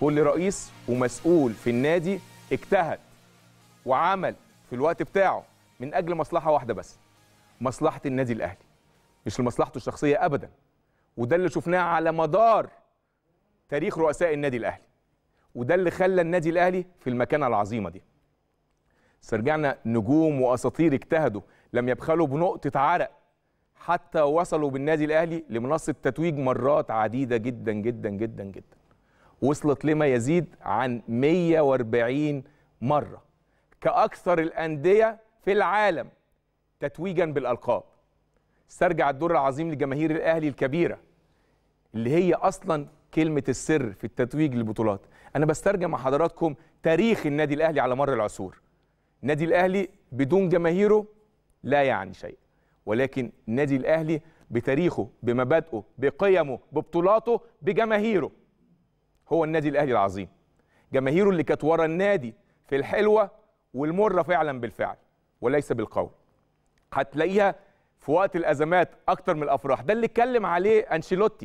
كل رئيس ومسؤول في النادي اجتهد وعمل في الوقت بتاعه من اجل مصلحه واحده بس مصلحه النادي الاهلي مش لمصلحته الشخصيه ابدا وده اللي شفناه على مدار تاريخ رؤساء النادي الاهلي وده اللي خلى النادي الاهلي في المكانه العظيمه دي استرجعنا نجوم واساطير اجتهدوا لم يبخلوا بنقطه عرق حتى وصلوا بالنادي الاهلي لمنصه تتويج مرات عديده جدا جدا جدا جدا وصلت لما يزيد عن 140 مرة كأكثر الأندية في العالم تتويجا بالألقاب استرجع الدور العظيم لجماهير الأهلي الكبيرة اللي هي أصلا كلمة السر في التتويج للبطولات أنا بسترجع مع حضراتكم تاريخ النادي الأهلي على مر العصور النادي الأهلي بدون جماهيره لا يعني شيء ولكن النادي الأهلي بتاريخه بمبادئه بقيمه ببطولاته بجماهيره هو النادي الاهلي العظيم جماهيره اللي كانت ورا النادي في الحلوه والمره فعلا بالفعل وليس بالقول هتلاقيها في وقت الازمات اكتر من الافراح ده اللي اتكلم عليه انشيلوتي